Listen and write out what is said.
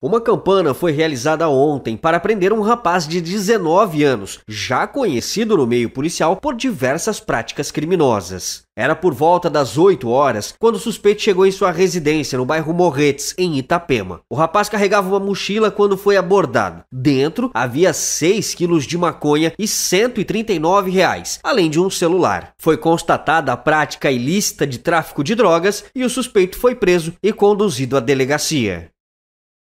Uma campana foi realizada ontem para prender um rapaz de 19 anos, já conhecido no meio policial por diversas práticas criminosas. Era por volta das 8 horas quando o suspeito chegou em sua residência no bairro Morretes, em Itapema. O rapaz carregava uma mochila quando foi abordado. Dentro havia 6 quilos de maconha e 139 reais, além de um celular. Foi constatada a prática ilícita de tráfico de drogas e o suspeito foi preso e conduzido à delegacia.